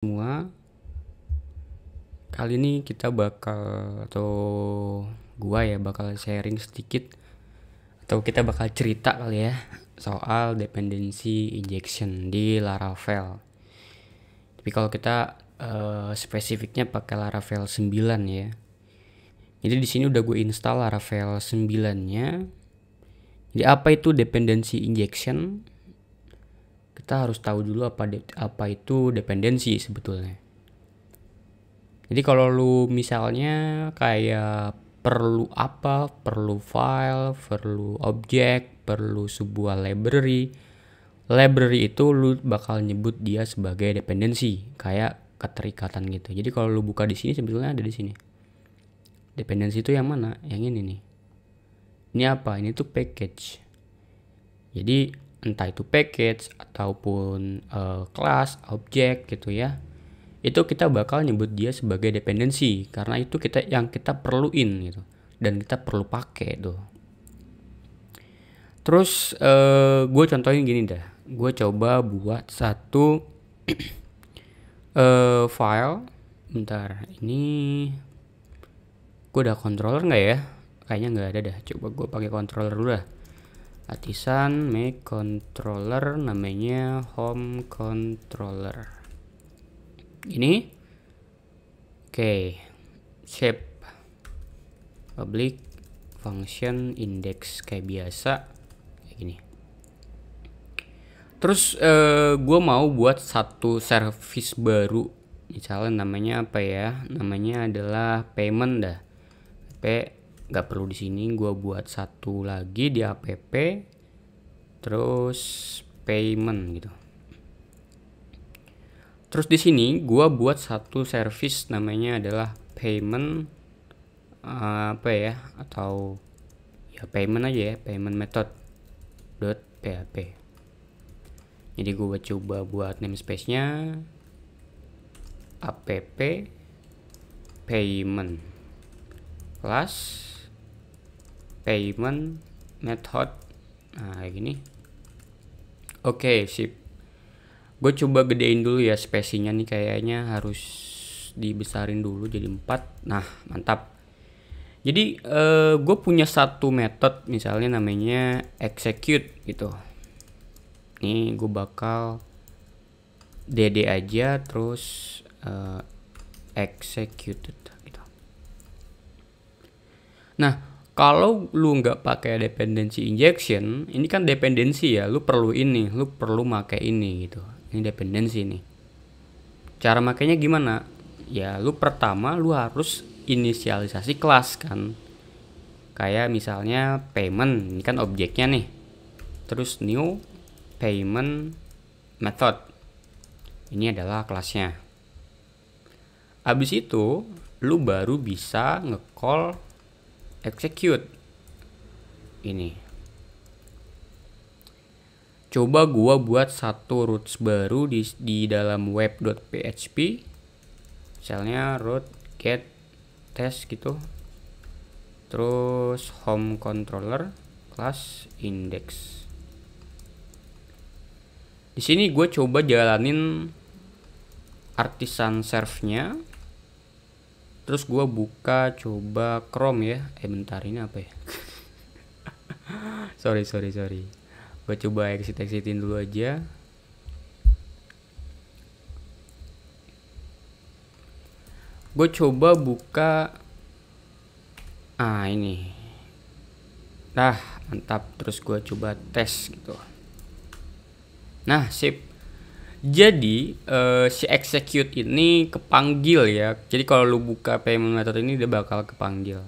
semua kali ini kita bakal atau gua ya bakal sharing sedikit atau kita bakal cerita kali ya soal dependensi injection di Laravel. Tapi kalau kita uh, spesifiknya pakai Laravel 9 ya. Jadi di sini udah gue install Laravel 9-nya. Jadi apa itu dependensi injection? kita harus tahu dulu apa de, apa itu dependensi sebetulnya. Jadi kalau lu misalnya kayak perlu apa, perlu file, perlu objek, perlu sebuah library. Library itu lu bakal nyebut dia sebagai dependensi, kayak keterikatan gitu. Jadi kalau lu buka di sini sebetulnya ada di sini. Dependensi itu yang mana? Yang ini nih. Ini apa? Ini tuh package. Jadi entah itu package ataupun uh, eh, class, objek gitu ya. Itu kita bakal nyebut dia sebagai dependensi karena itu kita yang kita perluin gitu dan kita perlu pakai tuh. Terus uh, eh, gue contohin gini dah. Gue coba buat satu uh, file bentar ini gue udah controller nggak ya kayaknya nggak ada dah coba gue pakai controller dulu dah artisan make controller namanya home controller ini oke okay. shape public function index kayak biasa kayak gini terus eh, gue mau buat satu service baru misalnya namanya apa ya namanya adalah payment dah p nggak perlu di sini gue buat satu lagi di app terus payment gitu terus di sini gue buat satu service namanya adalah payment eh, apa ya atau ya payment aja ya payment method dot php jadi gue coba buat namespace nya app payment plus payment method nah kayak gini oke okay, sip gue coba gedein dulu ya spesinya nih kayaknya harus dibesarin dulu jadi 4 nah mantap jadi uh, eh, gue punya satu method misalnya namanya execute gitu ini gue bakal dd aja terus uh, eh, executed gitu nah kalau lu nggak pakai dependency injection, ini kan dependency ya, lu perlu ini, lu perlu pakai ini gitu. Ini dependency nih. Cara makainya gimana? Ya lu pertama lu harus inisialisasi kelas kan. Kayak misalnya payment, ini kan objeknya nih. Terus new payment method. Ini adalah kelasnya. Abis itu lu baru bisa nge-call execute ini coba gua buat satu roots baru di, di dalam web.php misalnya root get test gitu terus home controller class index di sini gue coba jalanin artisan serve nya terus gue buka coba Chrome ya eh bentar ini apa ya sorry sorry sorry gue coba exit exitin dulu aja gue coba buka ah ini nah mantap terus gue coba tes gitu nah sip jadi uh, si execute ini kepanggil ya. Jadi kalau lu buka payment method ini dia bakal kepanggil.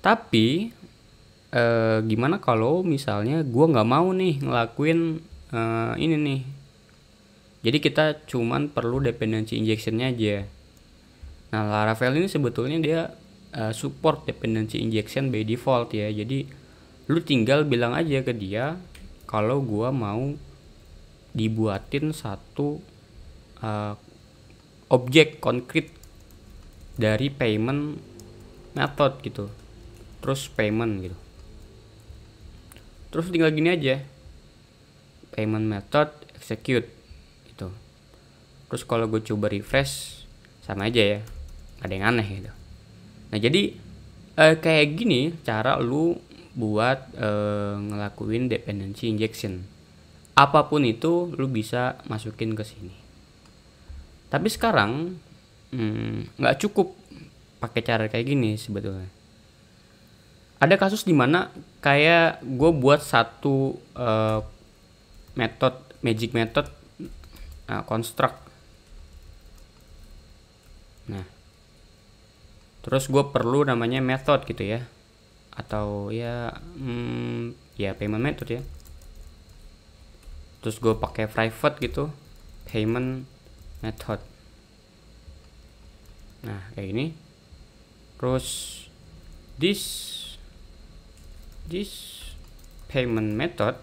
Tapi uh, gimana kalau misalnya gua nggak mau nih ngelakuin uh, ini nih. Jadi kita cuman perlu dependency injectionnya aja. Nah Laravel ini sebetulnya dia uh, support dependency injection by default ya. Jadi lu tinggal bilang aja ke dia kalau gua mau dibuatin satu uh, objek konkret dari payment method gitu terus payment gitu terus tinggal gini aja payment method execute gitu terus kalau gue coba refresh sama aja ya ada yang aneh gitu nah jadi eh, kayak gini cara lu buat eh, ngelakuin dependency injection apapun itu lu bisa masukin ke sini tapi sekarang hmm, nggak hmm, cukup pakai cara kayak gini sebetulnya ada kasus dimana kayak gue buat satu uh, method magic method uh, nah terus gue perlu namanya method gitu ya atau ya hmm, ya payment method ya terus gue pakai private gitu payment method nah kayak ini terus this this payment method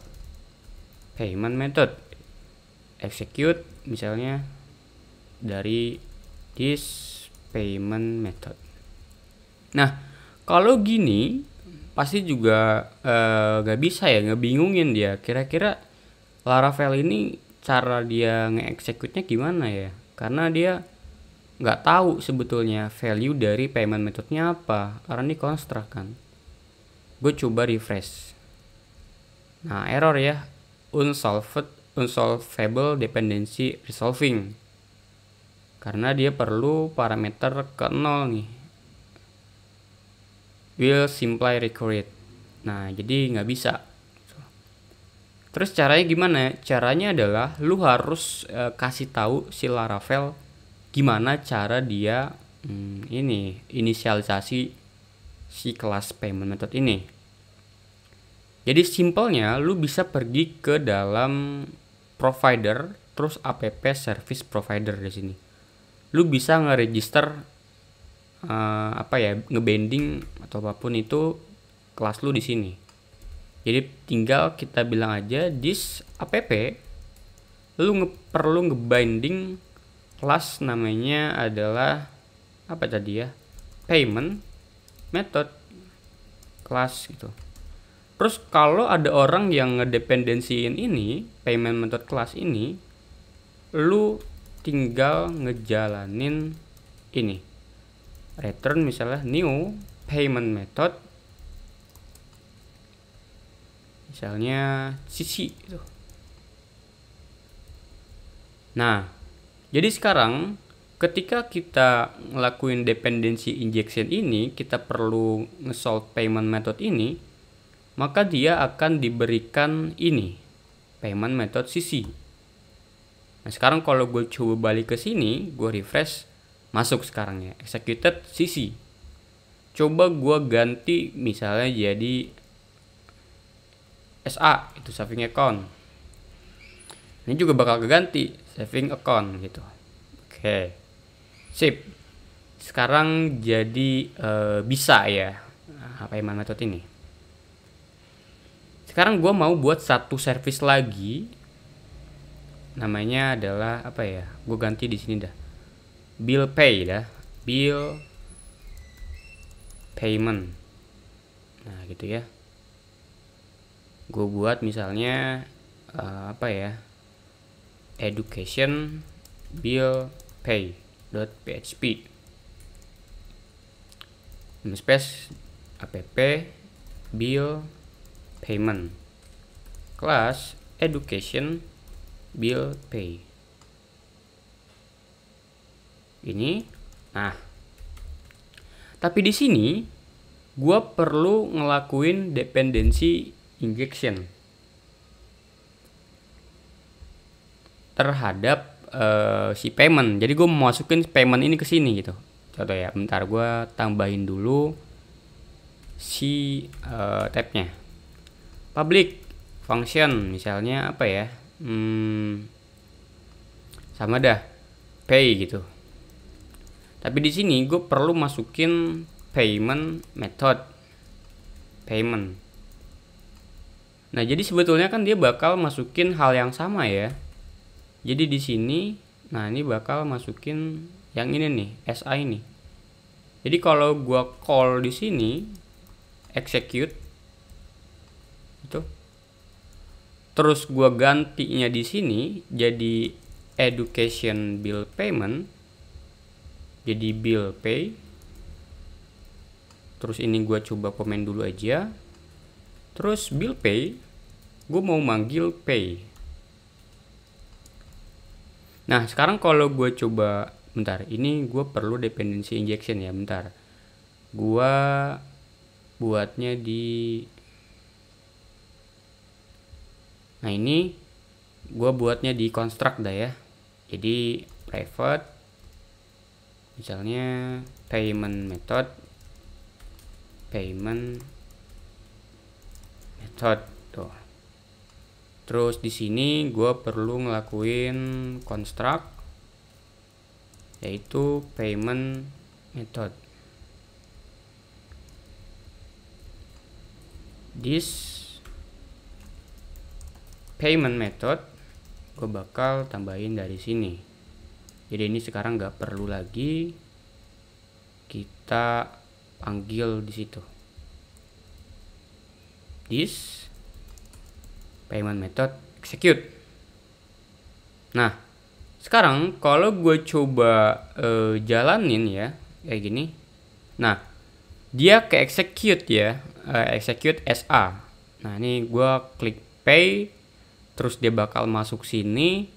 payment method execute misalnya dari this payment method nah kalau gini pasti juga uh, eh, gak bisa ya ngebingungin dia kira-kira Laravel ini cara dia nge-execute-nya gimana ya? Karena dia nggak tahu sebetulnya value dari payment methodnya apa karena ini construct kan gue coba refresh nah error ya unsolved unsolvable dependency resolving karena dia perlu parameter ke nol nih will simply recreate nah jadi nggak bisa Terus caranya gimana? Caranya adalah lu harus e, kasih tahu si Laravel gimana cara dia hmm, ini inisialisasi si kelas payment method ini. Jadi simpelnya lu bisa pergi ke dalam provider terus app service provider di sini. Lu bisa ngeregister uh, apa ya ngebanding atau apapun itu kelas lu di sini jadi tinggal kita bilang aja this app lu nge perlu ngebinding kelas namanya adalah apa tadi ya payment method kelas gitu terus kalau ada orang yang ngedependensiin ini payment method kelas ini lu tinggal ngejalanin ini return misalnya new payment method misalnya sisi itu. Nah, jadi sekarang ketika kita ngelakuin dependency injection ini, kita perlu nge-solve payment method ini, maka dia akan diberikan ini, payment method CC. Nah, sekarang kalau gue coba balik ke sini, gue refresh, masuk sekarang ya, executed CC. Coba gue ganti misalnya jadi SA itu saving account ini juga bakal keganti saving account gitu oke okay. sip sekarang jadi e, bisa ya apa yang metode ini sekarang gue mau buat satu service lagi namanya adalah apa ya gue ganti di sini dah bill pay dah bill payment nah gitu ya gue buat misalnya uh, apa ya education bill pay dot php space app bill payment class education bill pay ini nah tapi di sini gue perlu ngelakuin dependensi injection terhadap uh, si payment. Jadi gue masukin payment ini ke sini gitu. Contoh ya, bentar gue tambahin dulu si uh, tabnya. Public function misalnya apa ya? Hmm, sama dah pay gitu. Tapi di sini gue perlu masukin payment method payment Nah, jadi sebetulnya kan dia bakal masukin hal yang sama ya. Jadi di sini, nah ini bakal masukin yang ini nih, SI ini. Jadi kalau gua call di sini execute itu terus gua gantinya di sini jadi education bill payment jadi bill pay terus ini gua coba komen dulu aja terus bill pay gue mau manggil pay nah sekarang kalau gue coba bentar ini gue perlu dependency injection ya bentar gue buatnya di nah ini gue buatnya di construct dah ya jadi private misalnya payment method payment method Terus di sini gue perlu ngelakuin construct yaitu payment method. This payment method gue bakal tambahin dari sini. Jadi ini sekarang nggak perlu lagi kita panggil di situ. This payment method execute. Nah, sekarang kalau gue coba uh, jalanin ya kayak gini. Nah, dia ke execute ya, uh, execute SA. Nah, ini gue klik pay terus dia bakal masuk sini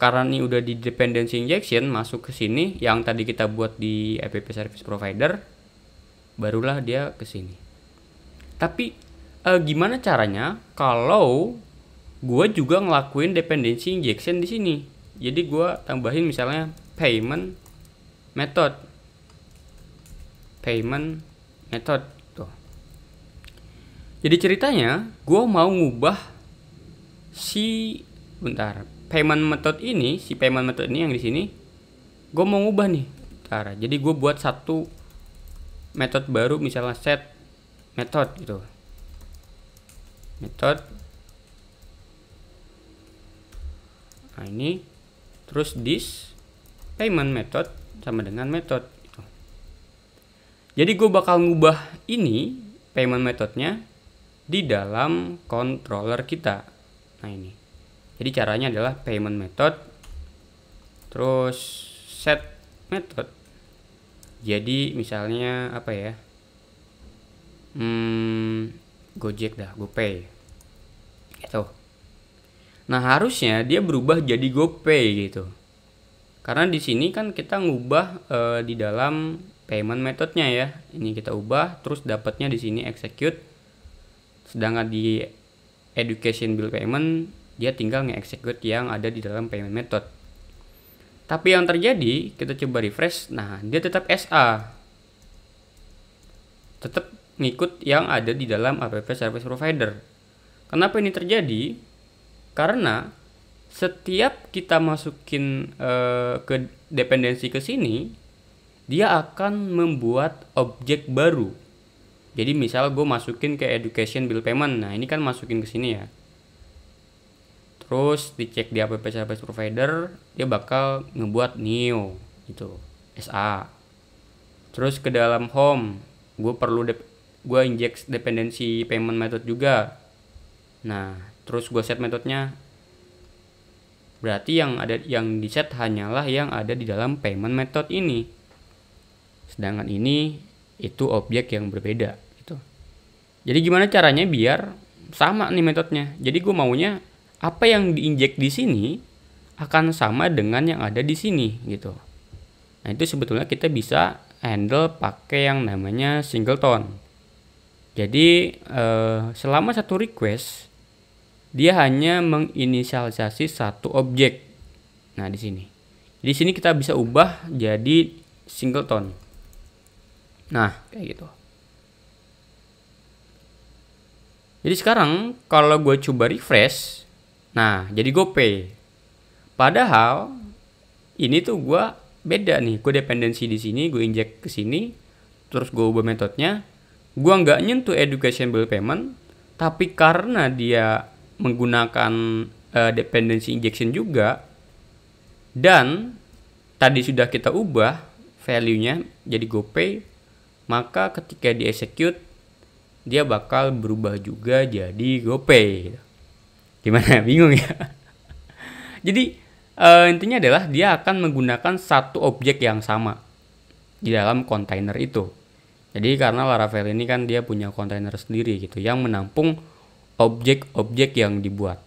karena ini udah di dependency injection masuk ke sini yang tadi kita buat di app service provider barulah dia ke sini. Tapi eh, gimana caranya kalau gue juga ngelakuin dependency injection di sini jadi gue tambahin misalnya payment method payment method tuh jadi ceritanya gue mau ngubah si bentar payment method ini si payment method ini yang di sini gue mau ngubah nih bentar jadi gue buat satu method baru misalnya set method gitu method nah ini terus this payment method sama dengan method gitu. jadi gue bakal ngubah ini payment methodnya di dalam controller kita nah ini jadi caranya adalah payment method terus set method jadi misalnya apa ya hmm, Gojek dah GoPay gitu Nah, harusnya dia berubah jadi GoPay gitu. Karena di sini kan kita ngubah e, di dalam payment methodnya ya. Ini kita ubah terus dapatnya di sini execute. Sedangkan di education bill payment dia tinggal nge-execute yang ada di dalam payment method. Tapi yang terjadi, kita coba refresh. Nah, dia tetap SA. Tetap ngikut yang ada di dalam app service provider. Kenapa ini terjadi? Karena setiap kita masukin uh, ke dependensi ke sini, dia akan membuat objek baru. Jadi misal gue masukin ke education bill payment, nah ini kan masukin ke sini ya. Terus dicek di app service provider, dia bakal ngebuat new itu SA. Terus ke dalam home, gue perlu gue inject dependensi payment method juga. Nah, terus gue set metodenya berarti yang ada yang di set hanyalah yang ada di dalam payment method ini sedangkan ini itu objek yang berbeda gitu jadi gimana caranya biar sama nih metodenya jadi gue maunya apa yang diinjek di sini akan sama dengan yang ada di sini gitu nah itu sebetulnya kita bisa handle pakai yang namanya singleton jadi eh, selama satu request dia hanya menginisialisasi satu objek. Nah, di sini. Di sini kita bisa ubah jadi singleton. Nah, kayak gitu. Jadi sekarang kalau gue coba refresh, nah jadi gue pay. Padahal ini tuh gue beda nih, gue dependensi di sini, gue inject ke sini, terus gue ubah metodenya. Gue nggak nyentuh education bill payment, tapi karena dia menggunakan uh, eh, dependency injection juga dan tadi sudah kita ubah value-nya jadi GoPay maka ketika di execute dia bakal berubah juga jadi GoPay gimana bingung ya jadi uh, intinya adalah dia akan menggunakan satu objek yang sama di dalam kontainer itu jadi karena Laravel ini kan dia punya kontainer sendiri gitu yang menampung objek-objek yang dibuat.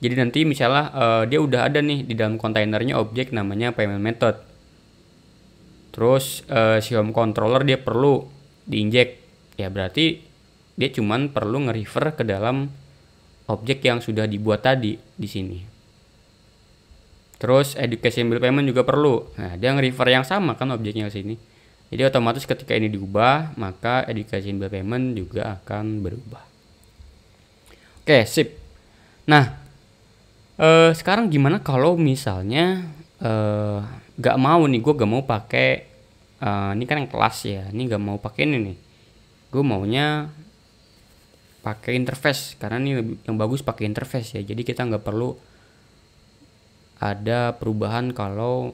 Jadi nanti misalnya uh, dia udah ada nih di dalam kontainernya objek namanya payment method. Terus uh, si home controller dia perlu diinjek. Ya berarti dia cuman perlu nge-refer ke dalam objek yang sudah dibuat tadi di sini. Terus education bill payment juga perlu. Nah, dia nge-refer yang sama kan objeknya ke sini. Jadi otomatis ketika ini diubah, maka education bill payment juga akan berubah. Oke, sip. Nah, uh, sekarang gimana kalau misalnya uh, eh, gak mau nih, gue gak mau pakai uh, ini kan yang kelas ya, ini gak mau pakai ini nih. Gue maunya pakai interface karena ini yang bagus pakai interface ya. Jadi kita nggak perlu ada perubahan kalau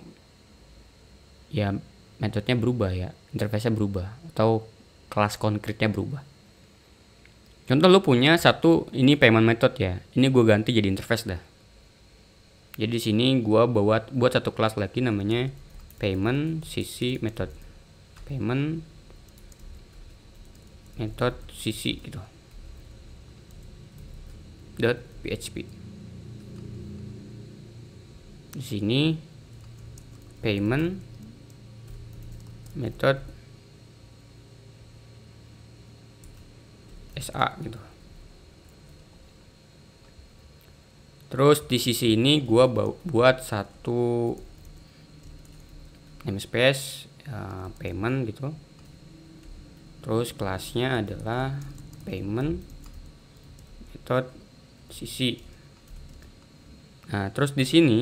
ya metodenya berubah ya, interface-nya berubah atau kelas konkretnya berubah. Contoh lu punya satu ini payment method ya. Ini gue ganti jadi interface dah. Jadi di sini gue buat buat satu kelas lagi namanya payment cc method. Payment method cc gitu. Dot PHP. Di sini payment method SA gitu terus di sisi ini gua buat satu namespace uh, ya, payment gitu terus kelasnya adalah payment method sisi nah terus di sini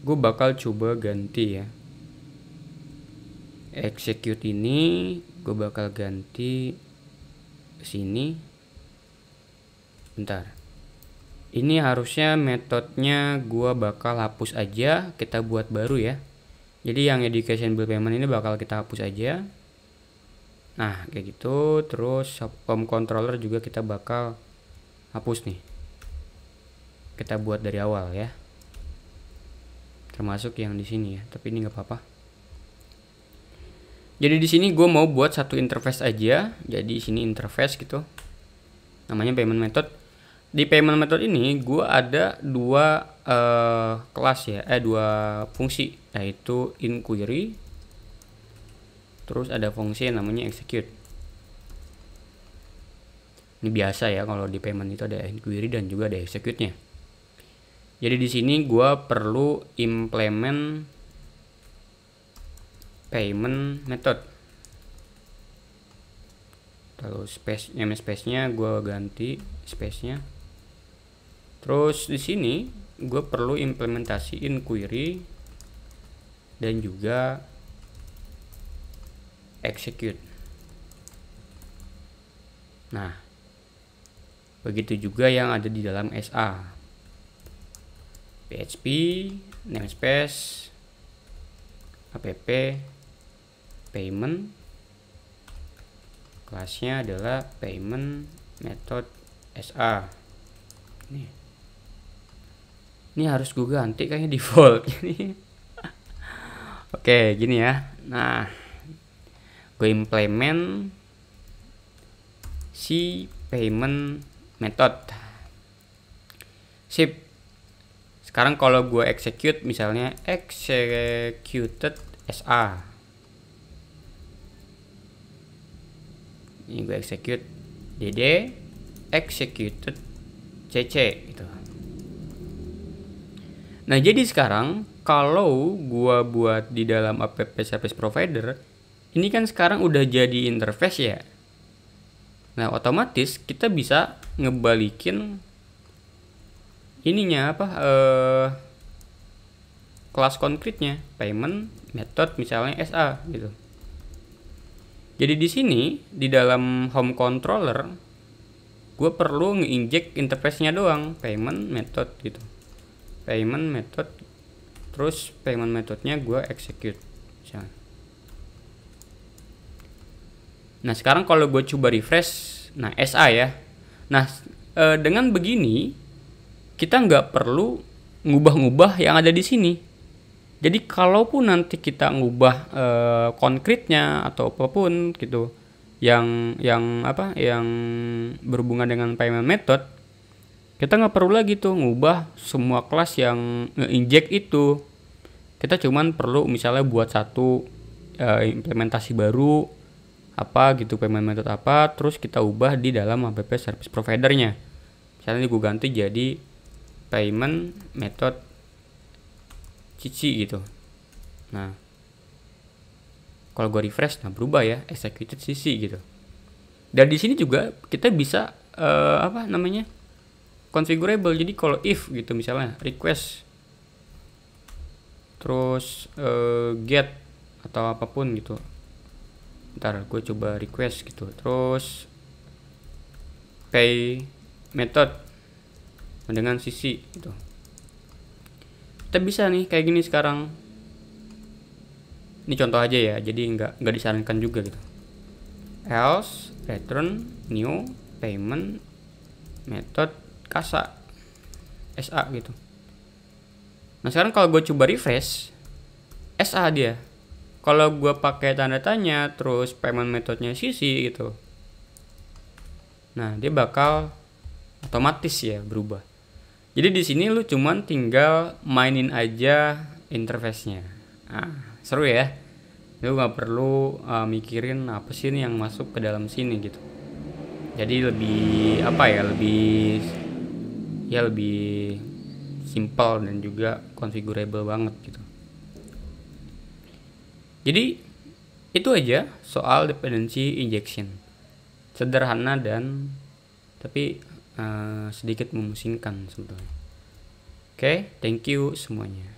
gue bakal coba ganti ya execute ini gue bakal ganti sini bentar ini harusnya metodenya gua bakal hapus aja kita buat baru ya jadi yang education bill payment ini bakal kita hapus aja nah kayak gitu terus home controller juga kita bakal hapus nih kita buat dari awal ya termasuk yang di sini ya tapi ini nggak apa-apa jadi di sini gue mau buat satu interface aja jadi sini interface gitu namanya payment method di payment method ini gue ada dua uh, kelas ya eh dua fungsi yaitu inquiry terus ada fungsi yang namanya execute ini biasa ya kalau di payment itu ada inquiry dan juga ada execute nya jadi di sini gue perlu implement payment method lalu space name space nya gue ganti space nya terus di sini gue perlu implementasiin query dan juga execute nah begitu juga yang ada di dalam SA PHP namespace app payment kelasnya adalah payment method SA nih ini harus gue ganti kayaknya default ini oke gini ya nah gue implement si payment method sip sekarang kalau gue execute misalnya executed SA ini gue execute dd executed cc gitu nah jadi sekarang kalau gua buat di dalam app service provider ini kan sekarang udah jadi interface ya nah otomatis kita bisa ngebalikin ininya apa eh kelas konkretnya payment method misalnya SA gitu jadi di sini di dalam home controller gue perlu nginjek interface-nya doang, payment method gitu. Payment method terus payment method-nya gue execute. Nah, sekarang kalau gue coba refresh, nah SA ya. Nah, eh, dengan begini kita nggak perlu ngubah-ngubah yang ada di sini. Jadi kalaupun nanti kita ngubah e, konkretnya atau apapun gitu yang yang apa yang berhubungan dengan payment method kita nggak perlu lagi tuh ngubah semua kelas yang nge-inject itu kita cuman perlu misalnya buat satu e, implementasi baru apa gitu payment method apa terus kita ubah di dalam app service providernya misalnya gue ganti jadi payment method Cici gitu nah kalau gue refresh nah berubah ya executed CC gitu dan di sini juga kita bisa uh, apa namanya configurable jadi kalau if gitu misalnya request terus uh, get atau apapun gitu ntar gue coba request gitu terus pay method dengan CC gitu kita bisa nih kayak gini sekarang ini contoh aja ya jadi nggak nggak disarankan juga gitu else return new payment method kasa sa gitu nah sekarang kalau gue coba refresh sa dia kalau gue pakai tanda tanya terus payment Methodnya sisi gitu nah dia bakal otomatis ya berubah jadi di sini lu cuman tinggal mainin aja interface-nya. Nah, seru ya. Lu nggak perlu uh, mikirin apa sih ini yang masuk ke dalam sini gitu. Jadi lebih apa ya? Lebih ya lebih simpel dan juga configurable banget gitu. Jadi itu aja soal dependency injection. Sederhana dan tapi Eh, sedikit memusingkan sebetulnya. Oke, okay, thank you semuanya.